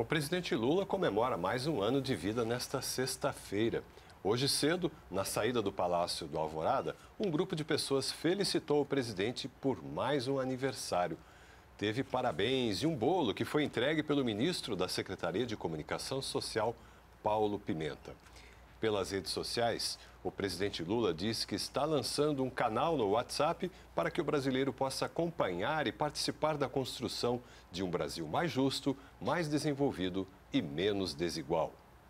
O presidente Lula comemora mais um ano de vida nesta sexta-feira. Hoje cedo, na saída do Palácio do Alvorada, um grupo de pessoas felicitou o presidente por mais um aniversário. Teve parabéns e um bolo que foi entregue pelo ministro da Secretaria de Comunicação Social, Paulo Pimenta. Pelas redes sociais, o presidente Lula diz que está lançando um canal no WhatsApp para que o brasileiro possa acompanhar e participar da construção de um Brasil mais justo, mais desenvolvido e menos desigual.